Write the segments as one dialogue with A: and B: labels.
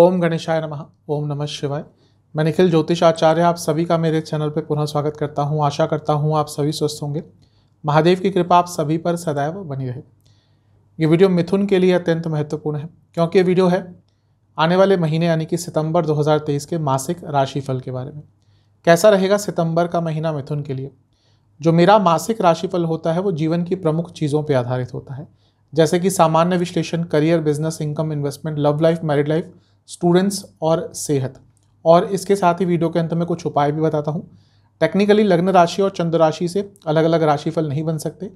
A: ओम गणेशाय नमः ओम नमः शिवाय मैं निखिल ज्योतिष आचार्य आप सभी का मेरे चैनल पर पुनः स्वागत करता हूँ आशा करता हूँ आप सभी स्वस्थ होंगे महादेव की कृपा आप सभी पर सदैव बनी रहे ये वीडियो मिथुन के लिए अत्यंत महत्वपूर्ण है क्योंकि ये वीडियो है आने वाले महीने यानी कि सितंबर 2023 के मासिक राशिफल के बारे में कैसा रहेगा सितंबर का महीना मिथुन के लिए जो मेरा मासिक राशिफल होता है वो जीवन की प्रमुख चीज़ों पर आधारित होता है जैसे कि सामान्य विश्लेषण career business income investment love life married life students और सेहत और इसके साथ ही वीडियो के अंत में कुछ उपाय भी बताता हूँ टेक्निकली लग्न राशि और चंद्र राशि से अलग अलग राशिफल नहीं बन सकते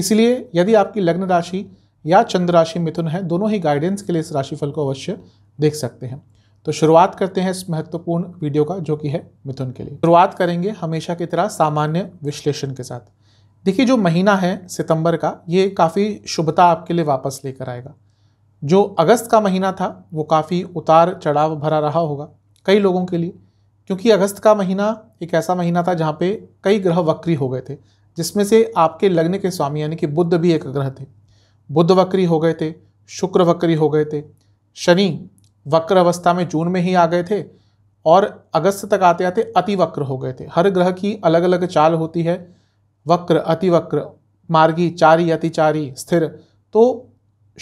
A: इसलिए यदि आपकी लग्न राशि या चंद्र राशि मिथुन है दोनों ही गाइडेंस के लिए इस राशिफल को अवश्य देख सकते हैं तो शुरुआत करते हैं इस महत्वपूर्ण वीडियो का जो कि है मिथुन के लिए शुरुआत करेंगे हमेशा की तरह सामान्य विश्लेषण के साथ देखिए जो महीना है सितंबर का ये काफ़ी शुभता आपके लिए वापस लेकर आएगा जो अगस्त का महीना था वो काफ़ी उतार चढ़ाव भरा रहा होगा कई लोगों के लिए क्योंकि अगस्त का महीना एक ऐसा महीना था जहाँ पे कई ग्रह वक्री हो गए थे जिसमें से आपके लग्न के स्वामी यानी कि बुद्ध भी एक ग्रह थे बुद्ध वक्री हो गए थे शुक्र वक्री हो गए थे शनि वक्र अवस्था में जून में ही आ गए थे और अगस्त तक आते आते अति वक्र हो गए थे हर ग्रह की अलग अलग चाल होती है वक्र अति वक्र मार्गी चारी अतिचारी स्थिर तो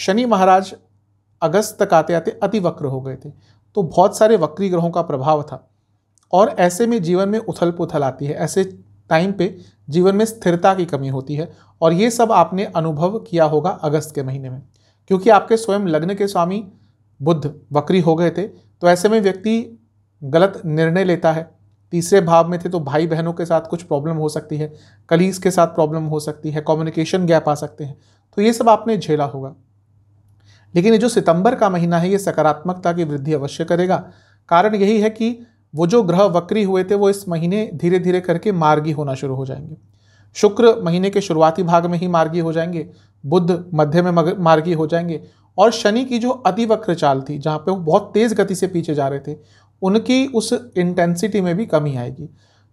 A: शनि महाराज अगस्त तक आते आते अति वक्र हो गए थे तो बहुत सारे वक्री ग्रहों का प्रभाव था और ऐसे में जीवन में उथल पुथल आती है ऐसे टाइम पे जीवन में स्थिरता की कमी होती है और ये सब आपने अनुभव किया होगा अगस्त के महीने में क्योंकि आपके स्वयं लग्न के स्वामी बुद्ध वक्री हो गए थे तो ऐसे में व्यक्ति गलत निर्णय लेता है तीसरे भाव में थे तो भाई बहनों के साथ कुछ प्रॉब्लम हो सकती है कलीग्स के साथ प्रॉब्लम हो सकती है कम्युनिकेशन गैप आ सकते हैं तो ये सब आपने झेला होगा लेकिन ये जो सितंबर का महीना है ये सकारात्मकता की वृद्धि अवश्य करेगा कारण यही है कि वो जो ग्रह वक्री हुए थे वो इस महीने धीरे धीरे करके मार्गी होना शुरू हो जाएंगे शुक्र महीने के शुरुआती भाग में ही मार्गी हो जाएंगे बुद्ध मध्य में मार्गी हो जाएंगे और शनि की जो अतिवक्र चाल थी जहाँ पे वो बहुत तेज़ गति से पीछे जा रहे थे उनकी उस इंटेंसिटी में भी कमी आएगी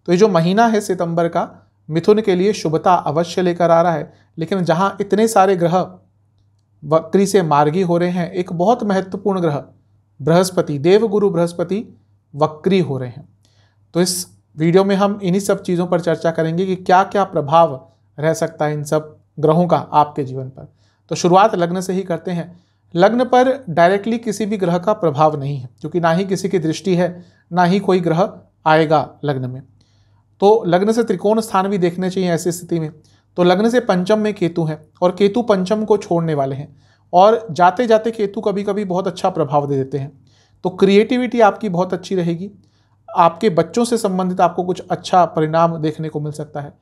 A: तो ये जो महीना है सितंबर का मिथुन के लिए शुभता अवश्य लेकर आ रहा है लेकिन जहाँ इतने सारे ग्रह वक्री से मार्गी हो रहे हैं एक बहुत महत्वपूर्ण ग्रह बृहस्पति देवगुरु बृहस्पति वक्री हो रहे हैं तो इस वीडियो में हम इन्हीं सब चीज़ों पर चर्चा करेंगे कि क्या क्या प्रभाव रह सकता है इन सब ग्रहों का आपके जीवन पर तो शुरुआत लग्न से ही करते हैं लग्न पर डायरेक्टली किसी भी ग्रह का प्रभाव नहीं है क्योंकि ना ही किसी की दृष्टि है ना ही कोई ग्रह आएगा लग्न में तो लग्न से त्रिकोण स्थान भी देखने चाहिए ऐसी स्थिति में तो लग्न से पंचम में केतु है और केतु पंचम को छोड़ने वाले हैं और जाते जाते केतु कभी कभी बहुत अच्छा प्रभाव दे देते हैं तो क्रिएटिविटी आपकी बहुत अच्छी रहेगी आपके बच्चों से संबंधित आपको कुछ अच्छा परिणाम देखने को मिल सकता है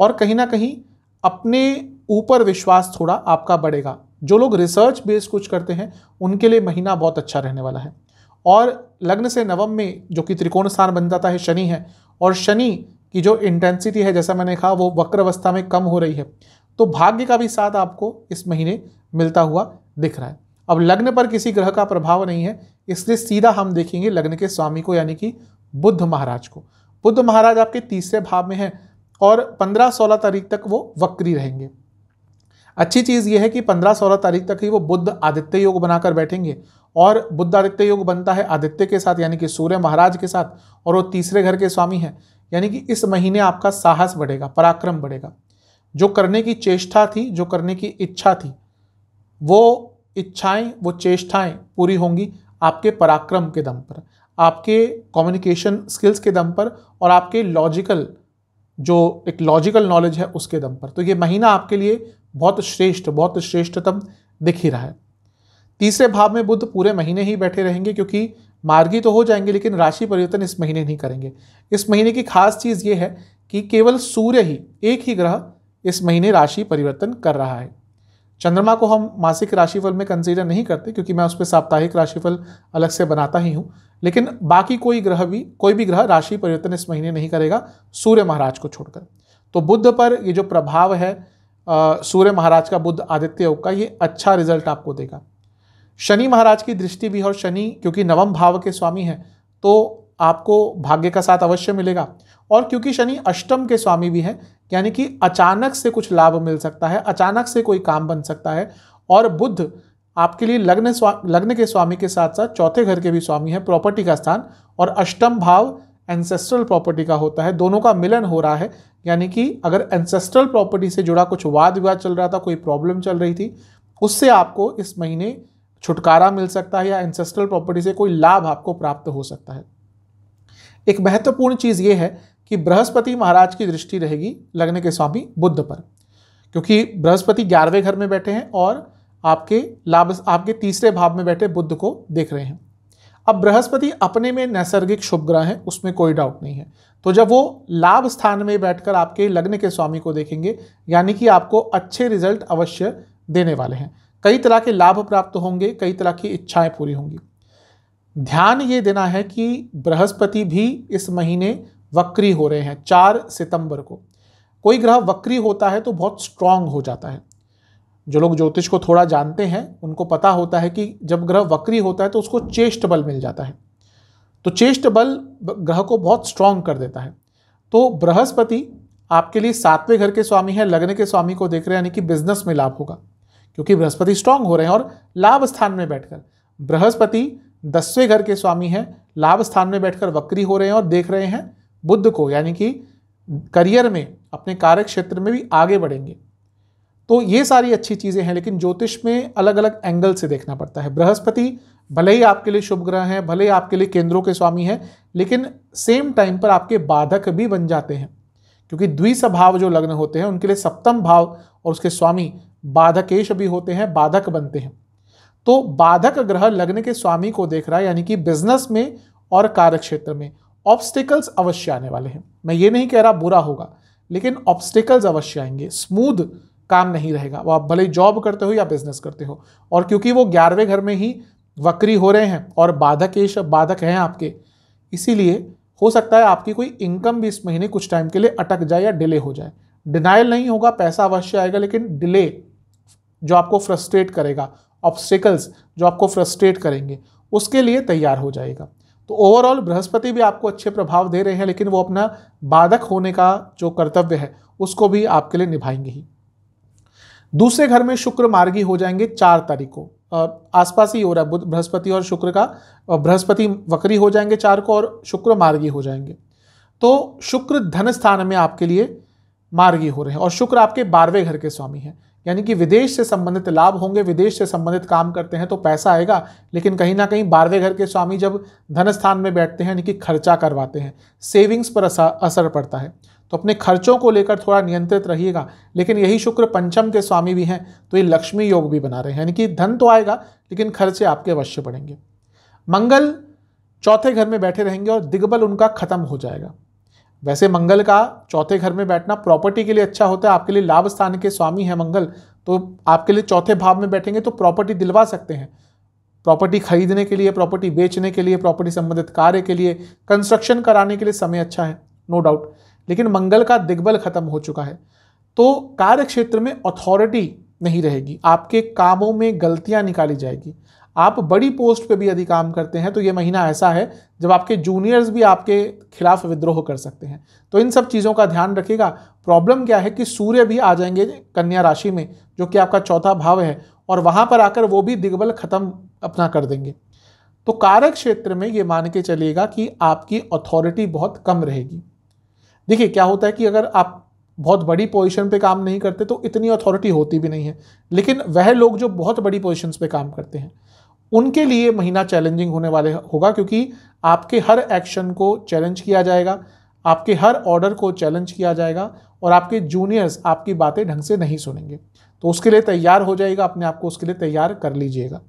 A: और कहीं ना कहीं अपने ऊपर विश्वास थोड़ा आपका बढ़ेगा जो लोग रिसर्च बेस्ड कुछ करते हैं उनके लिए महीना बहुत अच्छा रहने वाला है और लग्न से नवम में जो कि त्रिकोण स्थान बन जाता है शनि है और शनि कि जो इंटेंसिटी है जैसा मैंने कहा वो वक्र अवस्था में कम हो रही है तो भाग्य का भी साथ आपको इस महीने मिलता हुआ दिख रहा है अब लग्न पर किसी ग्रह का प्रभाव नहीं है इसलिए सीधा हम देखेंगे लग्न के स्वामी को यानी कि बुद्ध महाराज को बुद्ध महाराज आपके तीसरे भाव में हैं और 15-16 तारीख तक वो वक्री रहेंगे अच्छी चीज़ ये है कि 15-16 तारीख तक ही वो बुद्ध आदित्य योग बनाकर बैठेंगे और बुद्ध आदित्य योग बनता है आदित्य के साथ यानी कि सूर्य महाराज के साथ और वो तीसरे घर के स्वामी हैं यानी कि इस महीने आपका साहस बढ़ेगा पराक्रम बढ़ेगा जो करने की चेष्टा थी जो करने की इच्छा थी वो इच्छाएं वो चेष्टाएं पूरी होंगी आपके पराक्रम के दम पर आपके कम्युनिकेशन स्किल्स के दम पर और आपके लॉजिकल जो एक लॉजिकल नॉलेज है उसके दम पर तो ये महीना आपके लिए बहुत श्रेष्ठ बहुत श्रेष्ठतम दिख ही रहा है तीसरे भाव में बुद्ध पूरे महीने ही बैठे रहेंगे क्योंकि मार्गी तो हो जाएंगे लेकिन राशि परिवर्तन इस महीने नहीं करेंगे इस महीने की खास चीज़ ये है कि केवल सूर्य ही एक ही ग्रह इस महीने राशि परिवर्तन कर रहा है चंद्रमा को हम मासिक राशिफल में कंसीडर नहीं करते क्योंकि मैं उस पर साप्ताहिक राशिफल अलग से बनाता ही हूँ लेकिन बाकी कोई ग्रह भी कोई भी ग्रह राशि परिवर्तन इस महीने नहीं करेगा सूर्य महाराज को छोड़कर तो बुद्ध पर ये जो प्रभाव है सूर्य महाराज का बुद्ध आदित्य योग का ये अच्छा रिजल्ट आपको देगा शनि महाराज की दृष्टि भी और शनि क्योंकि नवम भाव के स्वामी हैं तो आपको भाग्य का साथ अवश्य मिलेगा और क्योंकि शनि अष्टम के स्वामी भी हैं यानी कि अचानक से कुछ लाभ मिल सकता है अचानक से कोई काम बन सकता है और बुद्ध आपके लिए लग्न लग्न के स्वामी के साथ साथ चौथे घर के भी स्वामी हैं प्रॉपर्टी का स्थान और अष्टम भाव एंसेस्ट्रल प्रॉपर्टी का होता है दोनों का मिलन हो रहा है यानी कि अगर एंसेस्ट्रल प्रॉपर्टी से जुड़ा कुछ वाद विवाद चल रहा था कोई प्रॉब्लम चल रही थी उससे आपको इस महीने छुटकारा मिल सकता है या एंसेस्ट्रल प्रॉपर्टी से कोई लाभ आपको प्राप्त हो सकता है एक महत्वपूर्ण चीज़ ये है कि बृहस्पति महाराज की दृष्टि रहेगी लग्न के स्वामी बुद्ध पर क्योंकि बृहस्पति ग्यारहवें घर में बैठे हैं और आपके लाभ आपके तीसरे भाव में बैठे बुद्ध को देख रहे हैं अब बृहस्पति अपने में नैसर्गिक शुभ ग्रह हैं उसमें कोई डाउट नहीं है तो जब वो लाभ स्थान में बैठकर आपके लग्न के स्वामी को देखेंगे यानी कि आपको अच्छे रिजल्ट अवश्य देने वाले हैं कई तरह के लाभ प्राप्त होंगे कई तरह की इच्छाएं पूरी होंगी ध्यान ये देना है कि बृहस्पति भी इस महीने वक्री हो रहे हैं चार सितंबर को कोई ग्रह वक्री होता है तो बहुत स्ट्रांग हो जाता है जो लोग ज्योतिष को थोड़ा जानते हैं उनको पता होता है कि जब ग्रह वक्री होता है तो उसको चेष्ट बल मिल जाता है तो चेष्ट बल ग्रह को बहुत स्ट्रांग कर देता है तो बृहस्पति आपके लिए सातवें घर के स्वामी है लग्न के स्वामी को देख रहे हैं यानी कि बिजनेस में लाभ होगा क्योंकि बृहस्पति स्ट्रांग हो रहे हैं और लाभ स्थान में बैठकर बृहस्पति दसवें घर के स्वामी हैं लाभ स्थान में बैठकर वक्री हो रहे हैं और देख रहे हैं बुद्ध को यानी कि करियर में अपने कार्य क्षेत्र में भी आगे बढ़ेंगे तो ये सारी अच्छी चीज़ें हैं लेकिन ज्योतिष में अलग अलग एंगल से देखना पड़ता है बृहस्पति भले ही आपके लिए शुभ ग्रह हैं भले ही आपके लिए केंद्रों के स्वामी हैं लेकिन सेम टाइम पर आपके बाधक भी बन जाते हैं क्योंकि द्विसभाव जो लग्न होते हैं उनके लिए सप्तम भाव और उसके स्वामी बाधकेश भी होते हैं बाधक बनते हैं तो बाधक ग्रह लग्न के स्वामी को देख रहा है यानी कि बिजनेस में और कार्यक्षेत्र में ऑब्स्टिकल्स अवश्य आने वाले हैं मैं ये नहीं कह रहा बुरा होगा लेकिन ऑब्स्टिकल्स अवश्य आएंगे स्मूद काम नहीं रहेगा वह आप भले जॉब करते हो या बिजनेस करते हो और क्योंकि वो ग्यारहवें घर में ही वक्री हो रहे हैं और बाधकेश बाधक हैं आपके इसीलिए हो सकता है आपकी कोई इनकम भी इस महीने कुछ टाइम के लिए अटक जाए या डिले हो जाए डिनाइल नहीं होगा पैसा अवश्य आएगा लेकिन डिले जो आपको फ्रस्ट्रेट करेगा ऑब्स्टिकल्स जो आपको फ्रस्ट्रेट करेंगे उसके लिए तैयार हो जाएगा तो ओवरऑल बृहस्पति भी आपको अच्छे प्रभाव दे रहे हैं लेकिन वो अपना बाधक होने का जो कर्तव्य है उसको भी आपके लिए निभाएंगे ही दूसरे घर में शुक्र मार्गी हो जाएंगे चार तारीख को आसपास ही हो रहा है बुध बृहस्पति और शुक्र का बृहस्पति वक्री हो जाएंगे चार को और शुक्र मार्गी हो जाएंगे तो शुक्र धन स्थान में आपके लिए मार्गी हो रहे हैं और शुक्र आपके बारहवें घर के स्वामी हैं यानी कि विदेश से संबंधित लाभ होंगे विदेश से संबंधित काम करते हैं तो पैसा आएगा लेकिन कहीं ना कहीं बारहवें घर के स्वामी जब धन स्थान में बैठते हैं यानी कि खर्चा करवाते हैं सेविंग्स पर असर असर पड़ता है तो अपने खर्चों को लेकर थोड़ा नियंत्रित रहिएगा लेकिन यही शुक्र पंचम के स्वामी भी हैं तो ये लक्ष्मी योग भी बना रहे हैं यानी कि धन तो आएगा लेकिन खर्चे आपके अवश्य पड़ेंगे मंगल चौथे घर में बैठे रहेंगे और दिग्बल उनका खत्म हो जाएगा वैसे मंगल का चौथे घर में बैठना प्रॉपर्टी के लिए अच्छा होता है आपके लिए लाभ स्थान के स्वामी हैं मंगल तो आपके लिए चौथे भाव में बैठेंगे तो प्रॉपर्टी दिलवा सकते हैं प्रॉपर्टी खरीदने के लिए प्रॉपर्टी बेचने के लिए प्रॉपर्टी संबंधित कार्य के लिए कंस्ट्रक्शन कराने के लिए समय अच्छा है नो डाउट लेकिन मंगल का दिग्बल खत्म हो चुका है तो कार्य क्षेत्र में अथॉरिटी नहीं रहेगी आपके कामों में गलतियां निकाली जाएगी आप बड़ी पोस्ट पे भी यदि काम करते हैं तो ये महीना ऐसा है जब आपके जूनियर्स भी आपके खिलाफ विद्रोह कर सकते हैं तो इन सब चीज़ों का ध्यान रखिएगा प्रॉब्लम क्या है कि सूर्य भी आ जाएंगे कन्या राशि में जो कि आपका चौथा भाव है और वहाँ पर आकर वो भी दिग्बल खत्म अपना कर देंगे तो कारक क्षेत्र में ये मान के चलिएगा कि आपकी अथॉरिटी बहुत कम रहेगी देखिए क्या होता है कि अगर आप बहुत बड़ी पोजीशन पे काम नहीं करते तो इतनी अथॉरिटी होती भी नहीं है लेकिन वह लोग जो बहुत बड़ी पोजीशंस पे काम करते हैं उनके लिए महीना चैलेंजिंग होने वाले होगा क्योंकि आपके हर एक्शन को चैलेंज किया जाएगा आपके हर ऑर्डर को चैलेंज किया जाएगा और आपके जूनियर्स आपकी बातें ढंग से नहीं सुनेंगे तो उसके लिए तैयार हो जाएगा अपने आप को उसके लिए तैयार कर लीजिएगा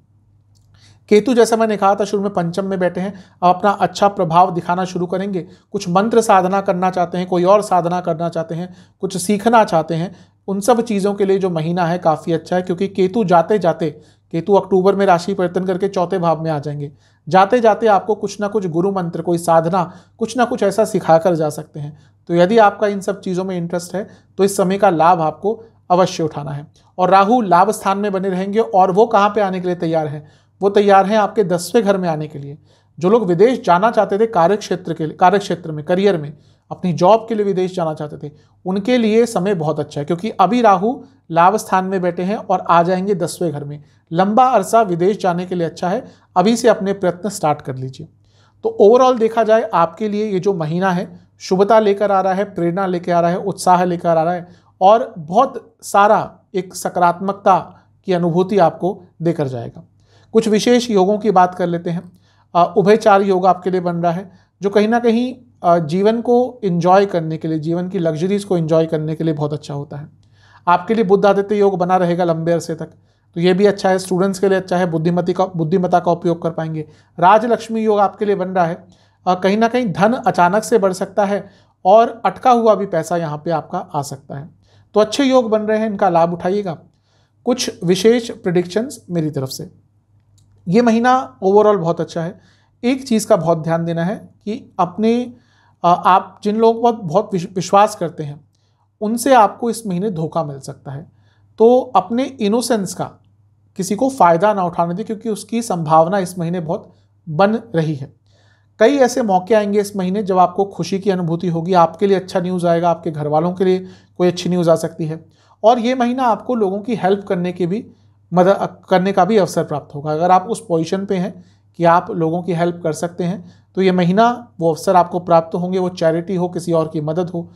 A: केतु जैसा मैंने कहा था शुरू में पंचम में बैठे हैं अब अपना अच्छा प्रभाव दिखाना शुरू करेंगे कुछ मंत्र साधना करना चाहते हैं कोई और साधना करना चाहते हैं कुछ सीखना चाहते हैं उन सब चीज़ों के लिए जो महीना है काफ़ी अच्छा है क्योंकि केतु जाते जाते केतु अक्टूबर में राशि परिवर्तन करके चौथे भाव में आ जाएंगे जाते जाते आपको कुछ ना कुछ गुरु मंत्र कोई साधना कुछ ना कुछ ऐसा सिखा कर जा सकते हैं तो यदि आपका इन सब चीज़ों में इंटरेस्ट है तो इस समय का लाभ आपको अवश्य उठाना है और राहु लाभ स्थान में बने रहेंगे और वो कहाँ पे आने के लिए तैयार है वो तैयार हैं आपके दसवें घर में आने के लिए जो लोग विदेश जाना चाहते थे कार्य क्षेत्र के लिए कार्य क्षेत्र में करियर में अपनी जॉब के लिए विदेश जाना चाहते थे उनके लिए समय बहुत अच्छा है क्योंकि अभी राहु लाभ स्थान में बैठे हैं और आ जाएंगे दसवें घर में लंबा अरसा विदेश जाने के लिए अच्छा है अभी से अपने प्रयत्न स्टार्ट कर लीजिए तो ओवरऑल देखा जाए आपके लिए ये जो महीना है शुभता लेकर आ रहा है प्रेरणा लेकर आ रहा है उत्साह लेकर आ रहा है और बहुत सारा एक सकारात्मकता की अनुभूति आपको देकर जाएगा कुछ विशेष योगों की बात कर लेते हैं उभयचार योग आपके लिए बन रहा है जो कहीं ना कहीं जीवन को इन्जॉय करने के लिए जीवन की लग्जरीज को इन्जॉय करने के लिए बहुत अच्छा होता है आपके लिए बुद्ध आदित्य योग बना रहेगा लंबे अरसे तक तो ये भी अच्छा है स्टूडेंट्स के लिए अच्छा है बुद्धिमती का बुद्धिमता का उपयोग कर पाएंगे राजलक्ष्मी योग आपके लिए बन रहा है और कहीं ना कहीं धन अचानक से बढ़ सकता है और अटका हुआ भी पैसा यहाँ पे आपका आ सकता है तो अच्छे योग बन रहे हैं इनका लाभ उठाइएगा कुछ विशेष प्रिडिक्शंस मेरी तरफ से ये महीना ओवरऑल बहुत अच्छा है एक चीज़ का बहुत ध्यान देना है कि अपने आप जिन लोगों पर बहुत विश्वास करते हैं उनसे आपको इस महीने धोखा मिल सकता है तो अपने इनोसेंस का किसी को फ़ायदा ना उठाने दें क्योंकि उसकी संभावना इस महीने बहुत बन रही है कई ऐसे मौके आएंगे इस महीने जब आपको खुशी की अनुभूति होगी आपके लिए अच्छा न्यूज़ आएगा आपके घर वालों के लिए कोई अच्छी न्यूज़ आ सकती है और ये महीना आपको लोगों की हेल्प करने के भी मदद करने का भी अवसर प्राप्त होगा अगर आप उस पोजिशन पर हैं कि आप लोगों की हेल्प कर सकते हैं तो ये महीना वो अवसर आपको प्राप्त होंगे वो चैरिटी हो किसी और की मदद हो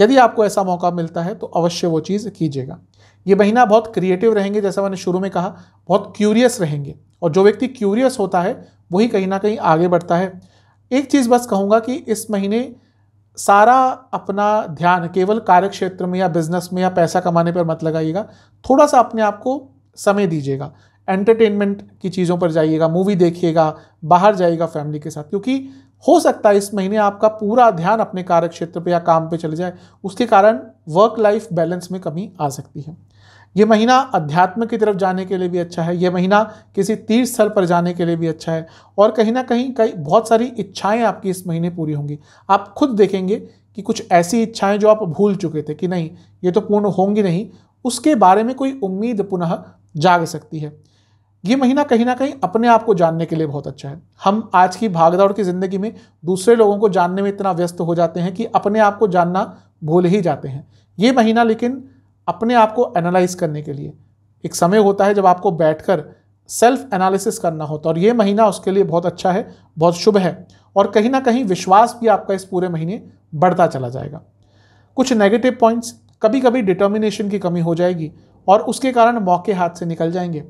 A: यदि आपको ऐसा मौका मिलता है तो अवश्य वो चीज़ कीजिएगा ये महीना बहुत क्रिएटिव रहेंगे जैसा मैंने शुरू में कहा बहुत क्यूरियस रहेंगे और जो व्यक्ति क्यूरियस होता है वही कहीं ना कहीं आगे बढ़ता है एक चीज़ बस कहूँगा कि इस महीने सारा अपना ध्यान केवल कार्य क्षेत्र में या बिजनेस में या पैसा कमाने पर मत लगाइएगा थोड़ा सा अपने आप को समय दीजिएगा एंटरटेनमेंट की चीज़ों पर जाइएगा मूवी देखिएगा बाहर जाइएगा फैमिली के साथ क्योंकि हो सकता है इस महीने आपका पूरा ध्यान अपने कार्य क्षेत्र पर या काम पे चले जाए उसके कारण वर्क लाइफ बैलेंस में कमी आ सकती है ये महीना अध्यात्म की तरफ जाने के लिए भी अच्छा है ये महीना किसी तीर्थ स्थल पर जाने के लिए भी अच्छा है और कहीं ना कहीं कई बहुत सारी इच्छाएं आपकी इस महीने पूरी होंगी आप खुद देखेंगे कि कुछ ऐसी इच्छाएं जो आप भूल चुके थे कि नहीं ये तो पूर्ण होंगी नहीं उसके बारे में कोई उम्मीद पुनः जाग सकती है ये महीना कहीं ना कहीं अपने आप को जानने के लिए बहुत अच्छा है हम आज की भागदौड़ की ज़िंदगी में दूसरे लोगों को जानने में इतना व्यस्त हो जाते हैं कि अपने आप को जानना भूल ही जाते हैं ये महीना लेकिन अपने आप को एनालाइज करने के लिए एक समय होता है जब आपको बैठकर सेल्फ एनालिसिस करना होता है और ये महीना उसके लिए बहुत अच्छा है बहुत शुभ है और कहीं ना कहीं विश्वास भी आपका इस पूरे महीने बढ़ता चला जाएगा कुछ नेगेटिव पॉइंट्स कभी कभी डिटर्मिनेशन की कमी हो जाएगी और उसके कारण मौके हाथ से निकल जाएंगे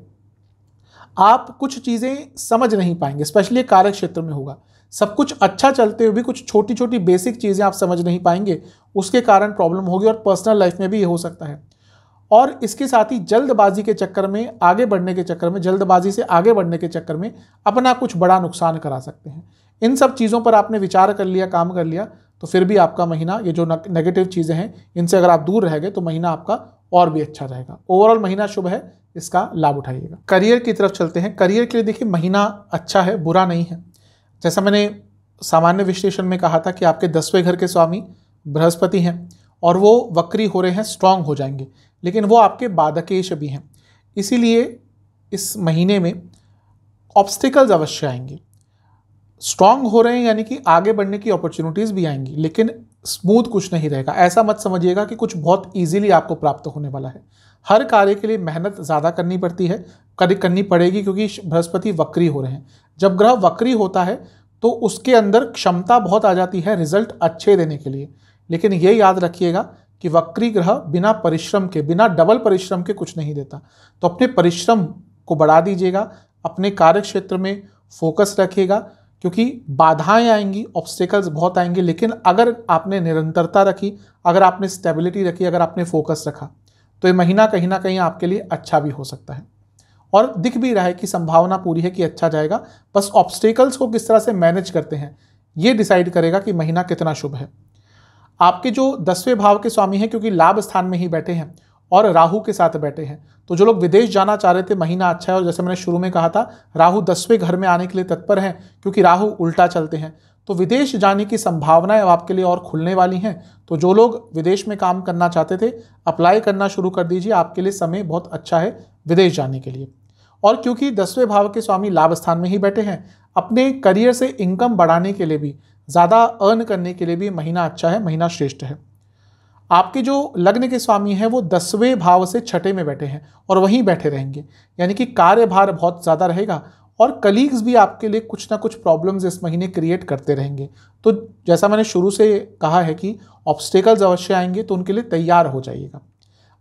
A: आप कुछ चीज़ें समझ नहीं पाएंगे स्पेशली कार्य क्षेत्र में होगा सब कुछ अच्छा चलते हुए भी कुछ छोटी छोटी बेसिक चीज़ें आप समझ नहीं पाएंगे उसके कारण प्रॉब्लम होगी और पर्सनल लाइफ में भी ये हो सकता है और इसके साथ ही जल्दबाजी के चक्कर में आगे बढ़ने के चक्कर में जल्दबाजी से आगे बढ़ने के चक्कर में अपना कुछ बड़ा नुकसान करा सकते हैं इन सब चीज़ों पर आपने विचार कर लिया काम कर लिया तो फिर भी आपका महीना ये जो नेगेटिव चीज़ें हैं इनसे अगर आप दूर रह गए तो महीना आपका और भी अच्छा रहेगा ओवरऑल महीना शुभ है इसका लाभ उठाइएगा करियर की तरफ चलते हैं करियर के लिए देखिए महीना अच्छा है बुरा नहीं है जैसा मैंने सामान्य विश्लेषण में कहा था कि आपके दसवें घर के स्वामी बृहस्पति हैं और वो वक्री हो रहे हैं स्ट्रांग हो जाएंगे लेकिन वो आपके बाधकेश भी हैं इसीलिए इस महीने में ऑब्स्टिकल्स अवश्य आएंगे स्ट्रांग हो रहे हैं यानी कि आगे बढ़ने की अपॉर्चुनिटीज़ भी आएंगी लेकिन स्मूथ कुछ नहीं रहेगा ऐसा मत समझिएगा कि कुछ बहुत ईजिली आपको प्राप्त होने वाला है हर कार्य के लिए मेहनत ज़्यादा करनी पड़ती है कभी करनी पड़ेगी क्योंकि बृहस्पति वक्री हो रहे हैं जब ग्रह वक्री होता है तो उसके अंदर क्षमता बहुत आ जाती है रिजल्ट अच्छे देने के लिए लेकिन ये याद रखिएगा कि वक्री ग्रह बिना परिश्रम के बिना डबल परिश्रम के कुछ नहीं देता तो अपने परिश्रम को बढ़ा दीजिएगा अपने कार्य क्षेत्र में फोकस रखिएगा क्योंकि बाधाएं आएंगी ऑब्स्टेकल्स बहुत आएंगे लेकिन अगर आपने निरंतरता रखी अगर आपने स्टेबिलिटी रखी अगर आपने फोकस रखा तो ये महीना कहीं ना कहीं आपके लिए अच्छा भी हो सकता है और दिख भी रहा है कि संभावना पूरी है कि अच्छा जाएगा बस ऑब्स्टेकल्स को किस तरह से मैनेज करते हैं ये डिसाइड करेगा कि महीना कितना शुभ है आपके जो दसवें भाव के स्वामी हैं क्योंकि लाभ स्थान में ही बैठे हैं और राहु के साथ बैठे हैं तो जो लोग विदेश जाना चाह रहे थे महीना अच्छा है और जैसे मैंने शुरू में कहा था राहु दसवें घर में आने के लिए तत्पर हैं क्योंकि राहु उल्टा चलते हैं तो विदेश जाने की संभावनाएं अब आपके लिए और खुलने वाली हैं तो जो लोग विदेश में काम करना चाहते थे अप्लाई करना शुरू कर दीजिए आपके लिए समय बहुत अच्छा है विदेश जाने के लिए और क्योंकि दसवें भाव के स्वामी लाभ स्थान में ही बैठे हैं अपने करियर से इनकम बढ़ाने के लिए भी ज़्यादा अर्न करने के लिए भी महीना अच्छा है महीना श्रेष्ठ है आपके जो लग्न के स्वामी हैं वो दसवें भाव से छठे में बैठे हैं और वहीं बैठे रहेंगे यानी कि कार्यभार बहुत ज़्यादा रहेगा और कलीग्स भी आपके लिए कुछ ना कुछ प्रॉब्लम्स इस महीने क्रिएट करते रहेंगे तो जैसा मैंने शुरू से कहा है कि ऑब्स्टेकल्स अवश्य आएंगे तो उनके लिए तैयार हो जाइएगा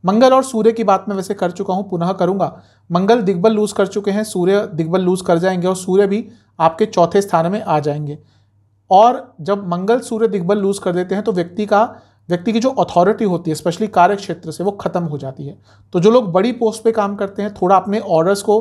A: मंगल और सूर्य की बात मैं वैसे कर चुका हूँ पुनः करूँगा मंगल दिग्बल लूज़ कर चुके हैं सूर्य दिग्बल लूज़ कर जाएंगे और सूर्य भी आपके चौथे स्थान में आ जाएंगे और जब मंगल सूर्य दिग्बल लूज़ कर देते हैं तो व्यक्ति का व्यक्ति की जो अथॉरिटी होती है स्पेशली कार्य क्षेत्र से वो खत्म हो जाती है तो जो लोग बड़ी पोस्ट पे काम करते हैं थोड़ा अपने ऑर्डर्स को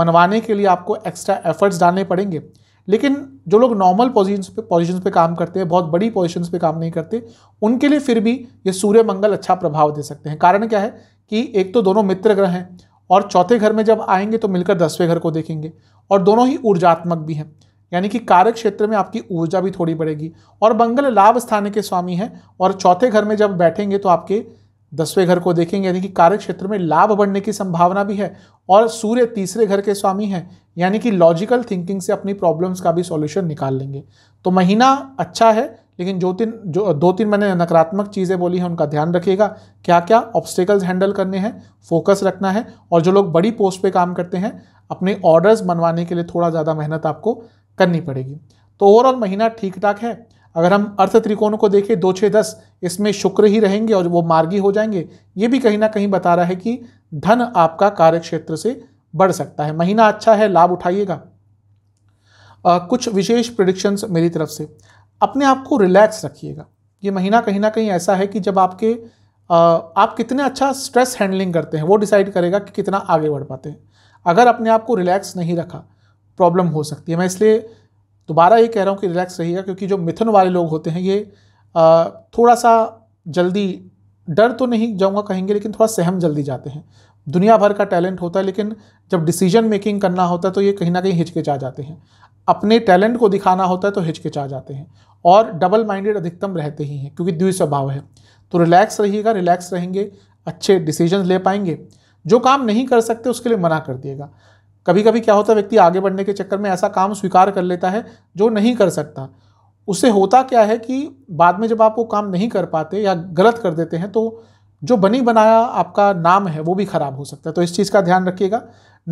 A: मनवाने के लिए आपको एक्स्ट्रा एफर्ट्स डालने पड़ेंगे लेकिन जो लोग नॉर्मल पोजिशन पे पोजिशन पे काम करते हैं बहुत बड़ी पोजिशन पे काम नहीं करते उनके लिए फिर भी ये सूर्य मंगल अच्छा प्रभाव दे सकते हैं कारण क्या है कि एक तो दोनों मित्र ग्रह हैं और चौथे घर में जब आएंगे तो मिलकर दसवें घर को देखेंगे और दोनों ही ऊर्जात्मक भी हैं यानी कि कार्य क्षेत्र में आपकी ऊर्जा भी थोड़ी बढ़ेगी और मंगल लाभ स्थान के स्वामी हैं और चौथे घर में जब बैठेंगे तो आपके दसवें घर को देखेंगे यानी कि कार्य क्षेत्र में लाभ बढ़ने की संभावना भी है और सूर्य तीसरे घर के स्वामी हैं यानी कि लॉजिकल थिंकिंग से अपनी प्रॉब्लम्स का भी सॉल्यूशन निकाल लेंगे तो महीना अच्छा है लेकिन जो तीन जो दो तीन मैंने नकारात्मक चीज़ें बोली हैं उनका ध्यान रखिएगा क्या क्या ऑब्स्टिकल्स हैंडल करने हैं फोकस रखना है और जो लोग बड़ी पोस्ट पर काम करते हैं अपने ऑर्डर्स बनवाने के लिए थोड़ा ज़्यादा मेहनत आपको करनी पड़ेगी तो ओवरऑल महीना ठीक ठाक है अगर हम अर्थ त्रिकोण को देखें दो छः दस इसमें शुक्र ही रहेंगे और वो मार्गी हो जाएंगे ये भी कहीं ना कहीं बता रहा है कि धन आपका कार्य क्षेत्र से बढ़ सकता है महीना अच्छा है लाभ उठाइएगा कुछ विशेष प्रिडिक्शंस मेरी तरफ से अपने आप को रिलैक्स रखिएगा ये महीना कहीं ना कहीं ऐसा है कि जब आपके आ, आप कितने अच्छा स्ट्रेस हैंडलिंग करते हैं वो डिसाइड करेगा कि कितना आगे बढ़ पाते हैं अगर अपने आप को रिलैक्स नहीं रखा प्रॉब्लम हो सकती है मैं इसलिए दोबारा ये कह रहा हूँ कि रिलैक्स रहिएगा क्योंकि जो मिथुन वाले लोग होते हैं ये थोड़ा सा जल्दी डर तो नहीं जाऊँगा कहेंगे लेकिन थोड़ा सहम जल्दी जाते हैं दुनिया भर का टैलेंट होता है लेकिन जब डिसीजन मेकिंग करना होता है तो ये कहीं ना कहीं हिचकिचा जाते हैं अपने टैलेंट को दिखाना होता है तो हिचकिचा जाते हैं और डबल माइंडेड अधिकतम रहते ही हैं क्योंकि स्वभाव है तो रिलैक्स रहिएगा रिलैक्स रहेंगे अच्छे डिसीजन ले पाएंगे जो काम नहीं कर सकते उसके लिए मना कर दिएगा कभी कभी क्या होता है व्यक्ति आगे बढ़ने के चक्कर में ऐसा काम स्वीकार कर लेता है जो नहीं कर सकता उससे होता क्या है कि बाद में जब आप वो काम नहीं कर पाते या गलत कर देते हैं तो जो बनी बनाया आपका नाम है वो भी ख़राब हो सकता है तो इस चीज़ का ध्यान रखिएगा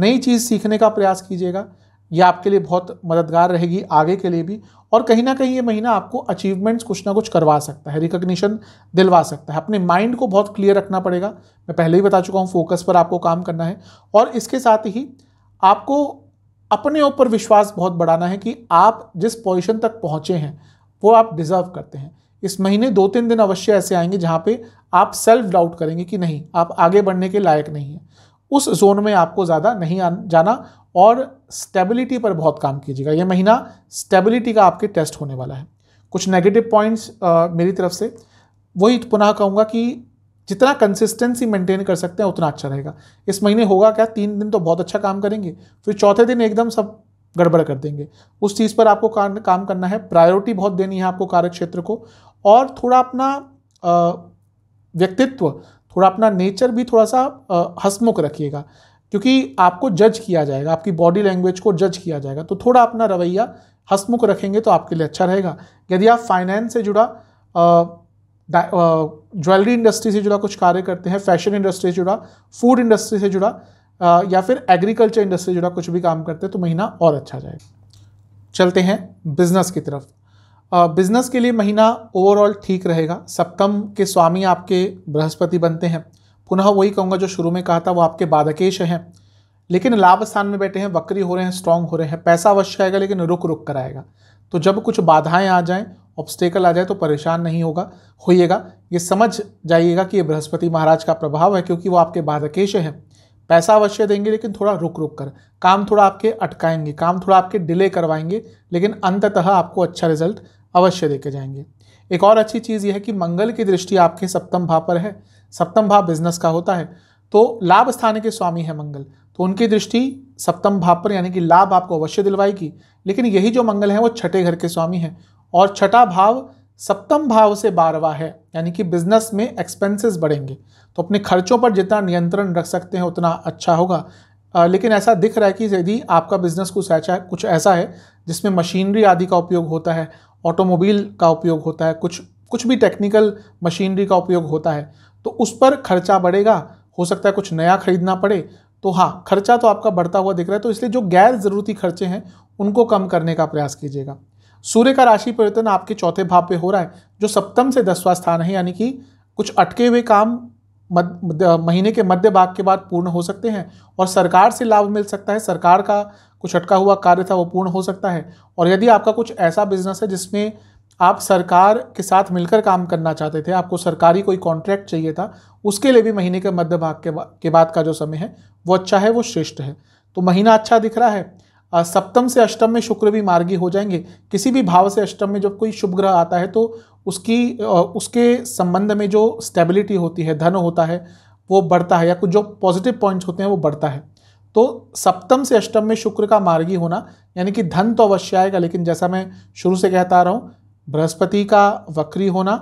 A: नई चीज़ सीखने का प्रयास कीजिएगा यह आपके लिए बहुत मददगार रहेगी आगे के लिए भी और कहीं ना कहीं ये महीना आपको अचीवमेंट्स कुछ ना कुछ करवा सकता है रिकग्निशन दिलवा सकता है अपने माइंड को बहुत क्लियर रखना पड़ेगा मैं पहले ही बता चुका हूँ फोकस पर आपको काम करना है और इसके साथ ही आपको अपने ऊपर विश्वास बहुत बढ़ाना है कि आप जिस पोजिशन तक पहुँचे हैं वो आप डिज़र्व करते हैं इस महीने दो तीन दिन अवश्य ऐसे आएंगे जहाँ पे आप सेल्फ डाउट करेंगे कि नहीं आप आगे बढ़ने के लायक नहीं हैं उस जोन में आपको ज़्यादा नहीं जाना और स्टेबिलिटी पर बहुत काम कीजिएगा यह महीना स्टेबिलिटी का आपके टेस्ट होने वाला है कुछ नेगेटिव पॉइंट्स मेरी तरफ से वही पुनः कहूँगा कि जितना कंसिस्टेंसी मेंटेन कर सकते हैं उतना अच्छा रहेगा इस महीने होगा क्या तीन दिन तो बहुत अच्छा काम करेंगे फिर चौथे दिन एकदम सब गड़बड़ कर देंगे उस चीज़ पर आपको काम करना है प्रायोरिटी बहुत देनी है आपको कार्यक्षेत्र को और थोड़ा अपना व्यक्तित्व थोड़ा अपना नेचर भी थोड़ा सा हसमुख रखिएगा क्योंकि आपको जज किया जाएगा आपकी बॉडी लैंग्वेज को जज किया जाएगा तो थोड़ा अपना रवैया हसमुख रखेंगे तो आपके लिए अच्छा रहेगा यदि आप फाइनेंस से जुड़ा ज्वेलरी इंडस्ट्री से जुड़ा कुछ कार्य करते हैं फैशन इंडस्ट्री से जुड़ा फूड इंडस्ट्री से जुड़ा या फिर एग्रीकल्चर इंडस्ट्री से जुड़ा कुछ भी काम करते हैं तो महीना और अच्छा जाएगा चलते हैं बिजनेस की तरफ बिजनेस के लिए महीना ओवरऑल ठीक रहेगा सप्तम के स्वामी आपके बृहस्पति बनते हैं पुनः वही कहूँगा जो शुरू में कहा था वो आपके बाधकेश हैं लेकिन लाभ स्थान में बैठे हैं वक्री हो रहे हैं स्ट्रांग हो रहे हैं पैसा अवश्य आएगा लेकिन रुक रुक कर आएगा तो जब कुछ बाधाएं आ जाएं ऑब्स्टेकल आ जाए तो परेशान नहीं होगा होइएगा ये समझ जाइएगा कि ये बृहस्पति महाराज का प्रभाव है क्योंकि वो आपके बाधकेश हैं पैसा अवश्य देंगे लेकिन थोड़ा रुक रुक कर काम थोड़ा आपके अटकाएंगे काम थोड़ा आपके डिले करवाएंगे लेकिन अंततः आपको अच्छा रिजल्ट अवश्य देके जाएंगे एक और अच्छी चीज़ यह है कि मंगल की दृष्टि आपके सप्तम भाव पर है सप्तम भाव बिजनेस का होता है तो लाभ स्थान के स्वामी है मंगल तो उनकी दृष्टि सप्तम भाव पर यानी कि लाभ आपको अवश्य दिलवाएगी लेकिन यही जो मंगल है वो छठे घर के स्वामी हैं और छठा भाव सप्तम भाव से बारवा है यानी कि बिजनेस में एक्सपेंसेस बढ़ेंगे तो अपने खर्चों पर जितना नियंत्रण रख सकते हैं उतना अच्छा होगा आ, लेकिन ऐसा दिख रहा है कि यदि आपका बिजनेस कुछ ऐसा कुछ ऐसा है जिसमें मशीनरी आदि का उपयोग होता है ऑटोमोबाइल का उपयोग होता है कुछ कुछ भी टेक्निकल मशीनरी का उपयोग होता है तो उस पर खर्चा बढ़ेगा हो सकता है कुछ नया खरीदना पड़े तो हाँ खर्चा तो आपका बढ़ता हुआ दिख रहा है तो इसलिए जो गैर ज़रूरती खर्चे हैं उनको कम करने का प्रयास कीजिएगा सूर्य का राशि परिवर्तन आपके चौथे भाव पे हो रहा है जो सप्तम से दसवां स्थान है यानी कि कुछ अटके हुए काम मद, महीने के मध्य भाग के बाद पूर्ण हो सकते हैं और सरकार से लाभ मिल सकता है सरकार का कुछ अटका हुआ कार्य था वो पूर्ण हो सकता है और यदि आपका कुछ ऐसा बिजनेस है जिसमें आप सरकार के साथ मिलकर काम करना चाहते थे आपको सरकारी कोई कॉन्ट्रैक्ट चाहिए था उसके लिए भी महीने के मध्य भाग के, बाद के बाद का जो समय है वो अच्छा है वो श्रेष्ठ है तो महीना अच्छा दिख रहा है सप्तम से अष्टम में शुक्र भी मार्गी हो जाएंगे किसी भी भाव से अष्टम में जब कोई शुभ ग्रह आता है तो उसकी उसके संबंध में जो स्टेबिलिटी होती है धन होता है वो बढ़ता है या कुछ जो पॉजिटिव पॉइंट्स होते हैं वो बढ़ता है तो सप्तम से अष्टम में शुक्र का मार्गी होना यानी कि धन तो अवश्य आएगा लेकिन जैसा मैं शुरू से कहता आ रहा हूँ बृहस्पति का वक्री होना